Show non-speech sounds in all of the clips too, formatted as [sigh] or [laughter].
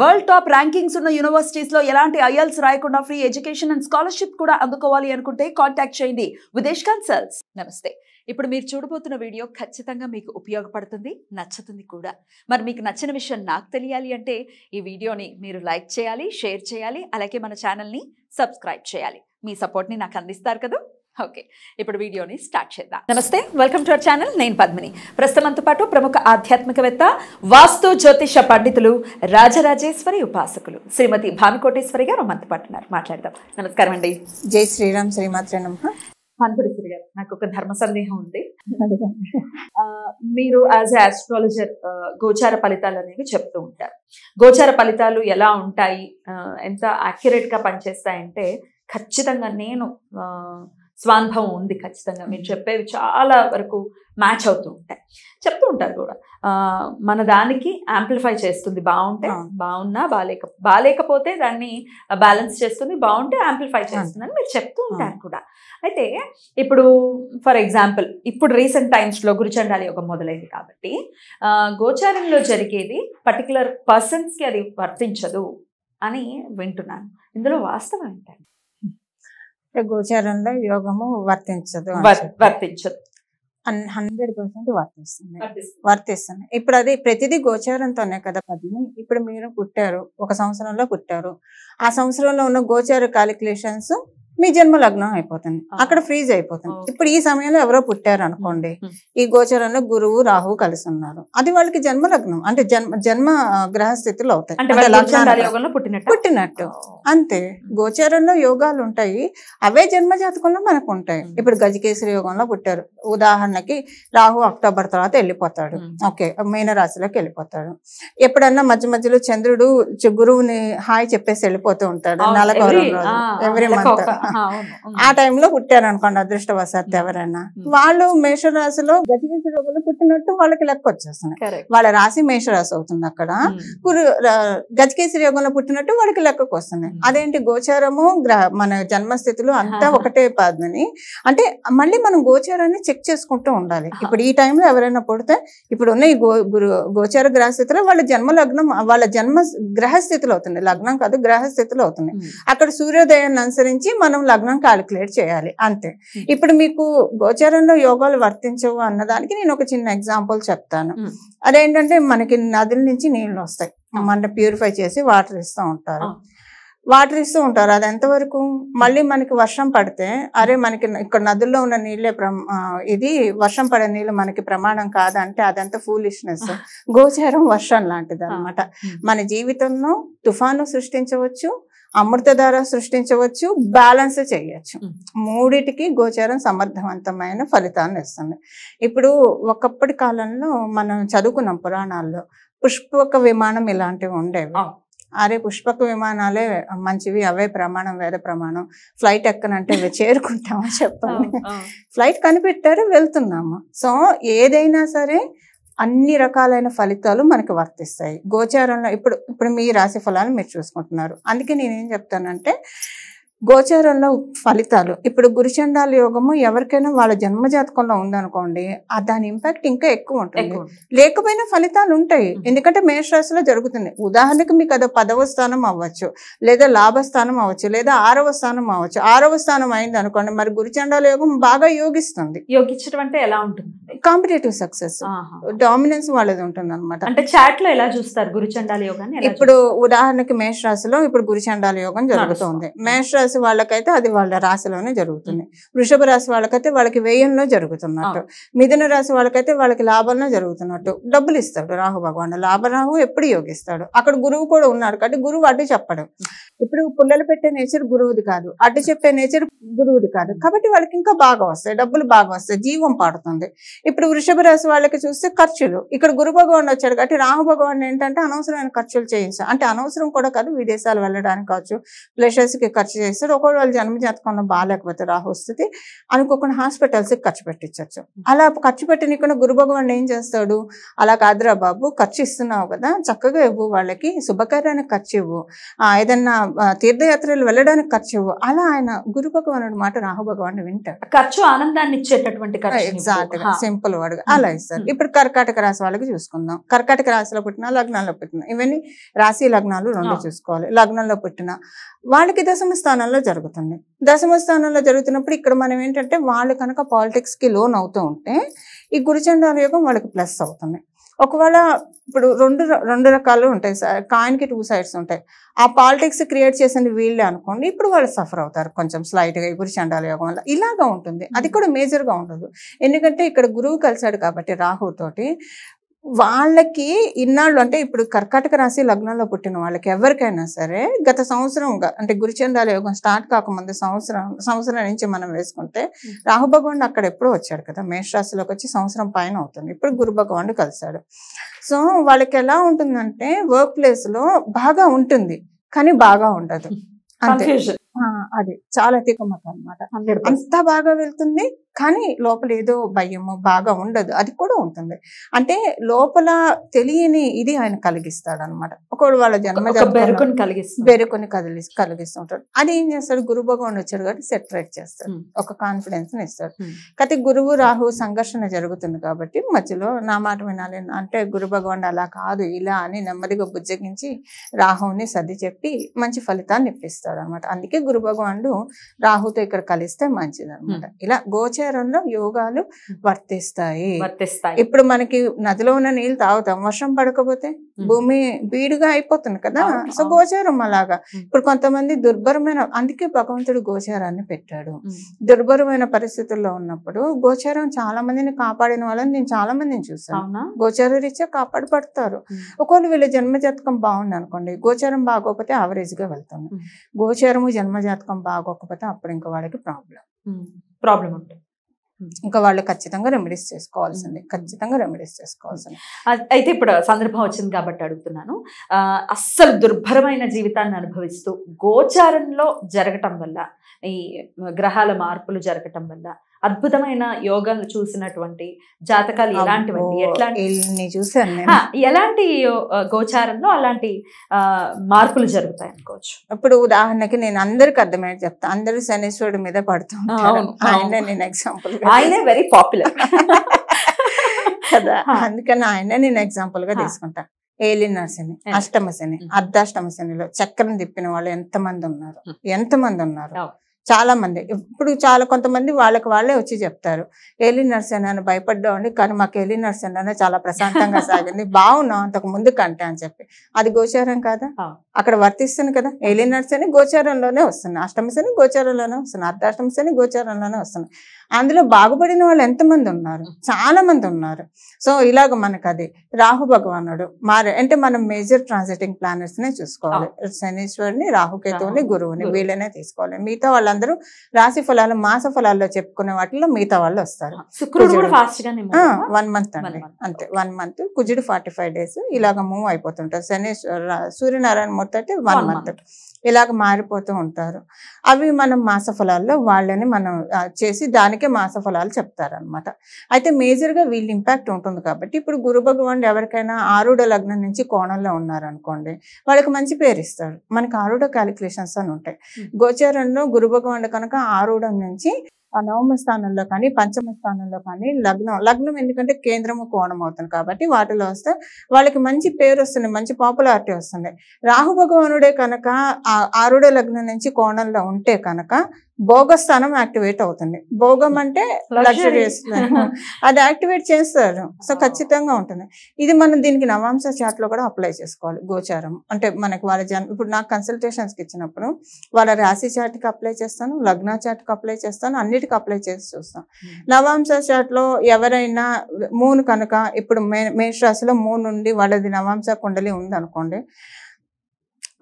World top rankings ఉన్న యూనివర్సిటీస్లో ఎలాంటి IELTS రాయకుండా ఫ్రీ ఎడ్యుకేషన్ అండ్ స్కాలర్షిప్ కూడా అందుకోవాలి అనుకుంటే కాంటాక్ట్ చేయండి విదేశ్ కన్సల్ట్స్ నమస్తే ఇప్పుడు మీరు చూడబోతున్న వీడియో ఖచ్చితంగా మీకు ఉపయోగపడుతుంది నచ్చుతుంది కూడా మరి మీకు నచ్చిన విషయం నాకు తెలియాలి అంటే ఈ వీడియోని మీరు లైక్ చేయాలి షేర్ చేయాలి అలాగే మన ఛానల్ని సబ్స్క్రైబ్ చేయాలి మీ సపోర్ట్ని నాకు అందిస్తారు కదా ఓకే ఇప్పుడు వీడియోని స్టార్ట్ చేద్దాం నమస్తే వెల్కమ్ టు అవర్ ఛానల్ నేను పద్మిని ప్రస్తుతంతో పాటు ప్రముఖ ఆధ్యాత్మికవేత్త వాస్తు జ్యోతిష పండితులు రాజరాజేశ్వరి ఉపాసకులు శ్రీమతి భానుకోటేశ్వరి గారు మనతో పాటు ఉన్నారు మాట్లాడదాం నమస్కారం అండి జై శ్రీరామ్ శ్రీమాత్ర నమ భానుకోటేశ్వరి గారు నాకు ఒక ధర్మ సందేహం ఉంది మీరు యాజ్ ఎ ఆస్ట్రాలజర్ గోచార ఫలితాలు అనేవి చెప్తూ ఉంటారు గోచార ఫలితాలు ఎలా ఉంటాయి ఎంత గా పనిచేస్తాయంటే ఖచ్చితంగా నేను స్వాంతం ఉంది ఖచ్చితంగా మీరు చెప్పేవి చాలా వరకు మ్యాచ్ అవుతూ ఉంటాయి చెప్తూ ఉంటారు కూడా మన దానికి యాంప్లిఫై చేస్తుంది బాగుంటే బాగున్నా బాగాలేక బాగాలేకపోతే దాన్ని బ్యాలెన్స్ చేస్తుంది బాగుంటే ఆంప్లిఫై చేస్తుంది అని మీరు చెప్తూ ఉంటారు కూడా అయితే ఇప్పుడు ఫర్ ఎగ్జాంపుల్ ఇప్పుడు రీసెంట్ టైమ్స్లో గురిచండాలి ఒక మొదలైంది కాబట్టి గోచారంలో జరిగేది పర్టికులర్ పర్సన్స్కి అది వర్తించదు అని వింటున్నాను ఇందులో వాస్తవం ఏంటండి గోచారంలో యోగము వర్తించదు వర్తించదు హండ్రెడ్ పర్సెంట్ వర్తిస్తుంది వర్తిస్తుంది ఇప్పుడు అది ప్రతిదీ గోచారంతోనే కదా పదిని ఇప్పుడు మీరు పుట్టారు ఒక సంవత్సరంలో పుట్టారు ఆ సంవత్సరంలో ఉన్న గోచార కాలిక్యులేషన్స్ మీ జన్మ లగ్నం అయిపోతుంది అక్కడ ఫ్రీజ్ అయిపోతుంది ఇప్పుడు ఈ సమయంలో ఎవరో పుట్టారు అనుకోండి ఈ గోచరంలో గురువు రాహు కలిసి ఉన్నారు అది వాళ్ళకి జన్మ లగ్నం అంటే జన్మ జన్మ గ్రహ అవుతాయి పుట్టినట్టు అంతే గోచరంలో యోగాలు ఉంటాయి అవే జన్మ జాతకంలో మనకు ఉంటాయి ఇప్పుడు గజకేశ్వరి యోగంలో పుట్టారు ఉదాహరణకి రాహు అక్టోబర్ తర్వాత వెళ్ళిపోతాడు ఓకే మీనరాశిలోకి వెళ్ళిపోతాడు ఎప్పుడన్నా మధ్య మధ్యలో చంద్రుడు గురువుని హాయ్ చెప్పేసి వెళ్ళిపోతూ ఉంటాడు నెలకు ఎవరి మంత్ [laughs] ఆ టైంలో పుట్టారు అనుకోండి అదృష్టవశాత్తు ఎవరైనా వాళ్ళు మేషరాశిలో గతివిధి రోగులు పుట్టినట్టు వాళ్ళకి లెక్క వచ్చేస్తున్నాయి వాళ్ళ రాశి మేషరాశి అవుతుంది అక్కడ గతికేసి యోగంలో పుట్టినట్టు వాళ్ళకి లెక్కకు వస్తుంది అదేంటి గోచారము గ్రహ మన జన్మస్థితులు అంతా ఒకటే పాదని అంటే మళ్ళీ మనం గోచారాన్ని చెక్ చేసుకుంటూ ఉండాలి ఇప్పుడు ఈ టైంలో ఎవరైనా పుడితే ఇప్పుడు ఉన్న ఈ గో గోచార గ్రహస్థితిలో వాళ్ళ జన్మ లగ్నం వాళ్ళ జన్మ గ్రహస్థితులు అవుతుంది లగ్నం కాదు గ్రహస్థితులు అవుతుంది అక్కడ సూర్యోదయాన్ని అనుసరించి మన మనం లగ్నం క్యాలిక్యులేట్ చేయాలి అంతే ఇప్పుడు మీకు గోచరంలో యోగాలు వర్తించవు అన్నదానికి నేను ఒక చిన్న ఎగ్జాంపుల్ చెప్తాను అదేంటంటే మనకి నదుల నుంచి నీళ్ళు వస్తాయి మన ప్యూరిఫై చేసి వాటర్ ఇస్తూ ఉంటారు వాటర్ ఇస్తూ ఉంటారు అది ఎంతవరకు మళ్ళీ మనకి వర్షం పడితే అరే మనకి ఇక్కడ నదుల్లో ఉన్న నీళ్ళే ఇది వర్షం పడే నీళ్ళు మనకి ప్రమాణం కాదంటే అదంతా ఫూలిష్నెస్ గోచారం వర్షం లాంటిది అనమాట మన జీవితంలో తుఫాను సృష్టించవచ్చు అమృతధార సృష్టించవచ్చు బ్యాలెన్స్ చేయొచ్చు మూడిటికి గోచారం సమర్థవంతమైన ఫలితాన్ని ఇస్తుంది ఇప్పుడు ఒకప్పటి కాలంలో మనం చదువుకున్నాం పురాణాల్లో పుష్పక విమానం ఇలాంటివి ఉండేవి అరే పుష్పక విమానాలే మంచివి అవే ప్రమాణం వేద ప్రమాణం ఫ్లైట్ ఎక్కనంటే చేరుకుంటామని చెప్పండి ఫ్లైట్ కనిపెట్టారు వెళ్తున్నాము సో ఏదైనా సరే అన్ని రకాలైన ఫలితాలు మనకు వర్తిస్తాయి గోచారంలో ఇప్పుడు ఇప్పుడు మీ రాశి ఫలాన్ని మీరు చూసుకుంటున్నారు అందుకే నేనేం చెప్తానంటే గోచారంలో ఫలితాలు ఇప్పుడు గురుచండాల యోగము ఎవరికైనా వాళ్ళ జన్మ జాతకంలో ఉందనుకోండి దాని ఇంపాక్ట్ ఇంకా ఎక్కువ ఉంటుంది లేకపోయినా ఫలితాలు ఉంటాయి ఎందుకంటే మేషరాశిలో జరుగుతుంది ఉదాహరణకు మీకు అదో పదవ స్థానం అవ్వచ్చు లేదా లాభస్థానం అవ్వచ్చు లేదా ఆరవ స్థానం అవ్వచ్చు ఆరవ స్థానం అయింది అనుకోండి మరి గురుచండాల యోగం బాగా యోగిస్తుంది యోగించడం అంటే ఎలా ఉంటుంది కాంపిటేటివ్ సక్సెస్ డామినెన్స్ వాళ్ళది ఉంటుంది అనమాట అంటే చాట్ లో ఎలా చూస్తారు గురుచండాల యోగాన్ని ఇప్పుడు ఉదాహరణకి మేషరాశిలో ఇప్పుడు గురుచండాల యోగం జరుగుతుంది మేషరాశి రాశి వాళ్ళకైతే అది వాళ్ళ రాశిలోనే జరుగుతుంది వృషభ రాశి వాళ్ళకైతే వాళ్ళకి వ్యయంలో జరుగుతున్నట్టు మిథున రాశి వాళ్ళకైతే వాళ్ళకి లాభంలో జరుగుతున్నట్టు డబ్బులు ఇస్తాడు రాహు భగవాను లాభరాహు ఎప్పుడు యోగిస్తాడు అక్కడ గురువు కూడా ఉన్నాడు కాబట్టి గురువు అడ్డు చెప్పడం ఇప్పుడు పుల్లలు పెట్టే నేచర్ గురువుది కాదు అడ్డు చెప్పే నేచర్ గురువుది కాదు కాబట్టి వాళ్ళకి ఇంకా బాగా వస్తాయి డబ్బులు బాగా వస్తాయి జీవం పాడుతుంది ఇప్పుడు వృషభ రాశి వాళ్ళకి చూస్తే ఖర్చులు ఇక్కడ గురు భగవాన్ వచ్చాడు కాబట్టి రాహు భగవాన్ ఏంటంటే అనవసరమైన ఖర్చులు చేయించాం అంటే అనవసరం కూడా కాదు విదేశాలు వెళ్ళడానికి కావచ్చు ప్లేసెస్కి ఖర్చు చేసి ఇస్తారు ఒకవేళ జన్మజాతకంలో బాగాలేకపోతే రాహుస్థితి అనుకోకుండా హాస్పిటల్స్కి ఖర్చు పెట్టించవచ్చు అలా ఖర్చు కూడా గురు భగవాన్ ఏం చేస్తాడు అలా కాదురా బాబు ఖర్చు ఇస్తున్నావు కదా చక్కగా ఇవ్వు వాళ్ళకి శుభకార్యానికి ఖర్చు ఇవ్వు ఏదన్నా తీర్థయాత్రలు వెళ్ళడానికి ఖర్చు ఇవ్వు అలా ఆయన గురు భగవానుడు మాట రాహు భగవాన్ వింటాడు ఖర్చు ఆనందాన్ని ఇచ్చేటటువంటి ఎగ్జాక్ట్ గా సింపుల్ వర్డ్ అలా ఇస్తారు ఇప్పుడు కర్కాటక రాశి వాళ్ళకి చూసుకుందాం కర్కాటక రాశిలో పుట్టిన లగ్నాల్లో పుట్టిన ఇవన్నీ రాశి లగ్నాలు రెండు చూసుకోవాలి లగ్నంలో పుట్టిన వాళ్ళకి దశమ స్థానం స్థానాల్లో జరుగుతుంది దశమ స్థానంలో జరుగుతున్నప్పుడు ఇక్కడ మనం ఏంటంటే వాళ్ళు కనుక పాలిటిక్స్కి లోన్ అవుతూ ఉంటే ఈ గురుచండాల యోగం వాళ్ళకి ప్లస్ అవుతుంది ఒకవేళ ఇప్పుడు రెండు రెండు రకాలు ఉంటాయి సార్ కాయిన్కి టూ సైడ్స్ ఉంటాయి ఆ పాలిటిక్స్ క్రియేట్ చేసిన వీళ్ళే అనుకోండి ఇప్పుడు వాళ్ళు సఫర్ అవుతారు కొంచెం స్లైట్గా ఈ చండాల యోగం వల్ల ఇలాగా ఉంటుంది అది కూడా మేజర్గా ఉండదు ఎందుకంటే ఇక్కడ గురువు కలిశాడు కాబట్టి రాహుతోటి వాళ్ళకి ఇన్నాళ్ళు అంటే ఇప్పుడు కర్కాటక రాశి లగ్నంలో పుట్టిన వాళ్ళకి ఎవరికైనా సరే గత సంవత్సరం అంటే గురిచంద్రాల యోగం స్టార్ట్ కాకముందు సంవత్సరం సంవత్సరం నుంచి మనం వేసుకుంటే భగవాన్ అక్కడ ఎప్పుడో వచ్చాడు కదా మేషరాశిలోకి వచ్చి సంవత్సరం పైన అవుతుంది ఇప్పుడు గురు భగవానుడు కలిశాడు సో వాళ్ళకి ఎలా ఉంటుందంటే వర్క్ ప్లేస్లో బాగా ఉంటుంది కానీ బాగా ఉండదు అంతే అది చాలా తీకమ్మ అనమాట అంత బాగా వెళ్తుంది కానీ లోపల ఏదో భయము బాగా ఉండదు అది కూడా ఉంటుంది అంటే లోపల తెలియని ఇది ఆయన కలిగిస్తాడు అనమాట ఒకడు వాళ్ళ జన్మ బెరుకుని కలిగిస్తాడు బెరుకుని కదిలి కలిగిస్తుంటాడు అది ఏం చేస్తాడు గురు భగవాన్ వచ్చాడు కాబట్టి సెటరేట్ చేస్తాడు ఒక కాన్ఫిడెన్స్ ని ఇస్తాడు కాకపోతే గురువు రాహు సంఘర్షణ జరుగుతుంది కాబట్టి మధ్యలో నా మాట వినాలి అంటే గురు భగవాన్ అలా కాదు ఇలా అని నెమ్మదిగా బుజ్జగించి రాహువుని సర్ది చెప్పి మంచి ఫలితాన్ని ఇప్పిస్తాడు అనమాట అందుకే గురు భగవానుడు రాహుతో ఇక్కడ కలిస్తే మంచిది అనమాట ఇలా గోచర గోచారంలో యోగాలు వర్తిస్తాయి వర్తిస్తాయి ఇప్పుడు మనకి నదిలో ఉన్న నీళ్ళు తాగుతాం వర్షం పడకపోతే భూమి బీడుగా అయిపోతుంది కదా సో గోచారం అలాగా ఇప్పుడు కొంతమంది దుర్భరమైన అందుకే భగవంతుడు గోచారాన్ని పెట్టాడు దుర్భరమైన పరిస్థితుల్లో ఉన్నప్పుడు గోచారం చాలా మందిని కాపాడిన వాళ్ళని నేను చాలా మందిని చూసాను గోచార రీత్యా కాపాడబడతారు ఒకవేళ వీళ్ళ జన్మజాతకం బాగుంది అనుకోండి గోచారం బాగోకపోతే ఆవరేజ్ గా వెళ్తాము గోచారము జన్మజాతకం బాగోకపోతే అప్పుడు ఇంకా వాళ్ళకి ప్రాబ్లం ప్రాబ్లం ఉంటుంది ఇంకా వాళ్ళు ఖచ్చితంగా రెమెడీస్ చేసుకోవాల్సింది ఖచ్చితంగా రెమెడీస్ చేసుకోవాల్సింది అయితే ఇప్పుడు సందర్భం వచ్చింది కాబట్టి అడుగుతున్నాను అస్సలు దుర్భరమైన జీవితాన్ని అనుభవిస్తూ గోచారంలో జరగటం వల్ల ఈ గ్రహాల మార్పులు జరగటం వల్ల అద్భుతమైన యోగాలు చూసినటువంటి జాతకాలు ఎలాంటివండి ఎట్లాంటి చూసాను ఎలాంటి గోచారంలో అలాంటి మార్పులు జరుగుతాయి అనుకోవచ్చు ఇప్పుడు ఉదాహరణకి నేను అందరికి అర్థమయ్యేది చెప్తా అందరూ శనేశ్వరుడు మీద పడుతూ ఆయనే నేను ఎగ్జాంపుల్ ఆయనే వెరీ పాపులర్ [laughs] కదా అందుకని ఆయనే నేను ఎగ్జాంపుల్ గా తీసుకుంటా ఏలిన శని అష్టమ శని అర్ధాష్టమ శనిలో చక్రం తిప్పిన వాళ్ళు ఎంతమంది ఉన్నారు ఎంతమంది ఉన్నారు చాలామంది ఇప్పుడు చాలా కొంతమంది వాళ్ళకి వాళ్ళే వచ్చి చెప్తారు ఏలి నర్సేనా భయపడ్డామండి కానీ మాకు ఏలి నర్సేనా చాలా ప్రశాంతంగా [laughs] సాగింది బాగున్నాం అంతకు ముందు కంటే అని చెప్పి అది గోచారం కాదా అక్కడ వర్తిస్తుంది కదా ఎలి నర్సని గోచారంలోనే వస్తుంది అష్టమశని గోచారంలోనే వస్తుంది అర్ధాష్టమశని గోచారంలోనే వస్తుంది అందులో బాగుపడిన వాళ్ళు ఎంతమంది ఉన్నారు చాలా మంది ఉన్నారు సో ఇలాగ మనకు అది రాహు భగవానుడు మారే అంటే మనం మేజర్ ట్రాన్సిటింగ్ ప్లానర్స్ నే చూసుకోవాలి శనీశ్వరుని రాహుకేతువుని గురువుని వీళ్ళనే తీసుకోవాలి మిగతా వాళ్ళందరూ రాశి ఫలాలు మాస ఫలాల్లో చెప్పుకునే వాటిలో మిగతా వాళ్ళు వస్తారు వన్ మంత్ అండి అంతే వన్ మంత్ కుజుడు ఫార్టీ ఫైవ్ డేస్ ఇలాగ మూవ్ అయిపోతుంటారు శనీశ్వర సూర్యనారాయణ మూర్తి అయితే వన్ మంత్ ఇలాగ మారిపోతూ ఉంటారు అవి మనం మాస ఫలాల్లో వాళ్ళని మనం చేసి దానికి వాళ్ళకే మాస ఫలాలు చెప్తారనమాట అయితే మేజర్గా వీళ్ళు ఇంపాక్ట్ ఉంటుంది కాబట్టి ఇప్పుడు గురు భగవానుడు ఎవరికైనా ఆరుడ లగ్నం నుంచి కోణంలో ఉన్నారనుకోండి వాళ్ళకి మంచి పేరు ఇస్తారు మనకి ఆరుడ క్యాలిక్యులేషన్స్ అని ఉంటాయి గోచారంలో గురు భగవానుడు కనుక ఆరుడం నుంచి నవమ స్థానంలో కానీ పంచమ స్థానంలో కానీ లగ్నం లగ్నం ఎందుకంటే కేంద్రము కోణం అవుతుంది కాబట్టి వాటిలో వస్తే వాళ్ళకి మంచి పేరు వస్తుంది మంచి పాపులారిటీ వస్తుంది రాహు భగవానుడే కనుక ఆరుడ లగ్నం నుంచి కోణంలో ఉంటే కనుక భోగస్థానం యాక్టివేట్ అవుతుంది భోగం అంటే లగ్జరీస్ [laughs] అది యాక్టివేట్ చేస్తారు సో ఖచ్చితంగా ఉంటుంది ఇది మనం దీనికి నవాంశ చాట్ లో కూడా అప్లై చేసుకోవాలి గోచారం అంటే మనకి వాళ్ళ జన్ ఇప్పుడు నాకు కి ఇచ్చినప్పుడు వాళ్ళ రాశి చాట్కి అప్లై చేస్తాను లగ్న చాట్కి అప్లై చేస్తాను అన్నిటికీ అప్లై చేసి చూస్తాను నవాంశ చాట్ లో ఎవరైనా మూను కనుక ఇప్పుడు మే మేషరాశిలో మూను ఉండి వాళ్ళది నవాంశ కుండలి ఉంది అనుకోండి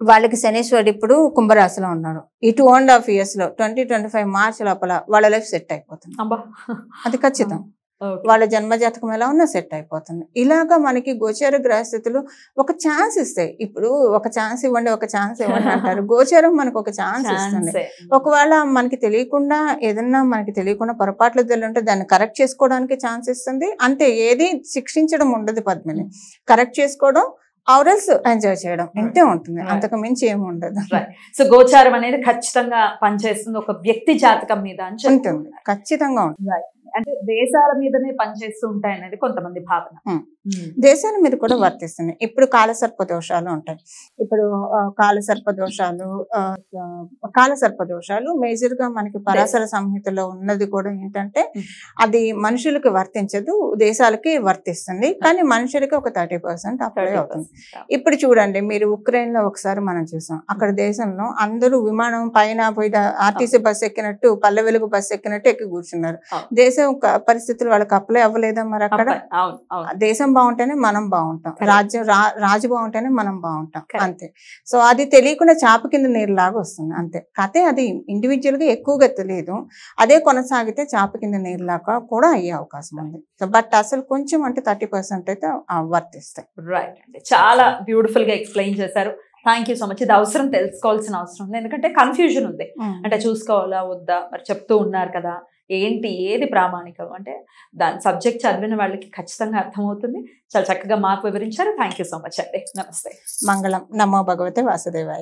వాళ్ళకి శనేశ్వరుడు ఇప్పుడు కుంభరాశిలో ఉన్నారు ఈ టూ అండ్ హాఫ్ ఇయర్స్ లో ట్వంటీ ట్వంటీ ఫైవ్ మార్చ్ లోపల వాళ్ళ లైఫ్ సెట్ అయిపోతుంది అది ఖచ్చితం వాళ్ళ జన్మజాతకం ఎలా ఉన్నా సెట్ అయిపోతుంది ఇలాగా మనకి గోచార గ్రహస్థితులు ఒక ఛాన్స్ ఇస్తాయి ఇప్పుడు ఒక ఛాన్స్ ఇవ్వండి ఒక ఛాన్స్ ఇవ్వండి అంటారు [laughs] గోచారం మనకు ఒక ఛాన్స్ ఇస్తుంది ఒకవేళ మనకి తెలియకుండా ఏదన్నా మనకి తెలియకుండా పొరపాట్లు తెలియంటే దాన్ని కరెక్ట్ చేసుకోవడానికి ఛాన్స్ ఇస్తుంది అంతే ఏది శిక్షించడం ఉండదు పద్మిని కరెక్ట్ hmm. చేసుకోవడం ఆవరల్స్ ఎంజాయ్ చేయడం ఇంతే ఉంటుంది అంతకు మించి ఏమి ఉండదు సో గోచారం అనేది ఖచ్చితంగా పనిచేస్తుంది ఒక వ్యక్తి జాతకం మీద ఉంటుంది ఖచ్చితంగా ఉంటుంది అంటే దేశాల మీదనే పనిచేస్తూ ఉంటాయి అనేది కొంతమంది భావన దేశాల మీద కూడా వర్తిస్తుంది ఇప్పుడు కాలసర్ప దోషాలు ఉంటాయి ఇప్పుడు కాలసర్ప దోషాలు కాలసర్ప దోషాలు మేజర్ గా మనకి పరాశర సంహితలో ఉన్నది కూడా ఏంటంటే అది మనుషులకి వర్తించదు దేశాలకి వర్తిస్తుంది కానీ మనుషులకి ఒక థర్టీ పర్సెంట్ అప్లై అవుతుంది ఇప్పుడు చూడండి మీరు ఉక్రెయిన్ లో ఒకసారి మనం చూసాం అక్కడ దేశంలో అందరూ విమానం పైన పోయి ఆర్టీసీ బస్ ఎక్కినట్టు పల్లె వెలుగు బస్ ఎక్కినట్టు ఎక్కి కూర్చున్నారు దేశ చేసే పరిస్థితులు వాళ్ళకి అప్లై అవ్వలేదా మరి అక్కడ దేశం బాగుంటేనే మనం బాగుంటాం రాజ్యం రాజు బాగుంటేనే మనం బాగుంటాం అంతే సో అది తెలియకుండా చాప కింద నీరు లాగా వస్తుంది అంతే కథే అది ఇండివిజువల్ గా ఎక్కువగా తెలియదు అదే కొనసాగితే చాప కింద నీరు లాగా కూడా అయ్యే అవకాశం ఉంది బట్ అసలు కొంచెం అంటే థర్టీ పర్సెంట్ అయితే వర్తిస్తాయి రైట్ అండి చాలా బ్యూటిఫుల్ గా ఎక్స్ప్లెయిన్ చేశారు థ్యాంక్ యూ సో మచ్ ఇది అవసరం తెలుసుకోవాల్సిన అవసరం ఉంది ఎందుకంటే కన్ఫ్యూజన్ ఉంది అంటే చూసుకోవాలా వద్దా మరి చెప్తూ ఉన్నారు కదా ఏంటి ఏది ప్రామాణికం అంటే దాని సబ్జెక్ట్ చదివిన వాళ్ళకి ఖచ్చితంగా అర్థమవుతుంది చాలా చక్కగా మాకు వివరించారు థ్యాంక్ సో మచ్ అండి నమస్తే మంగళం నమో భగవతి వాసుదేవాయ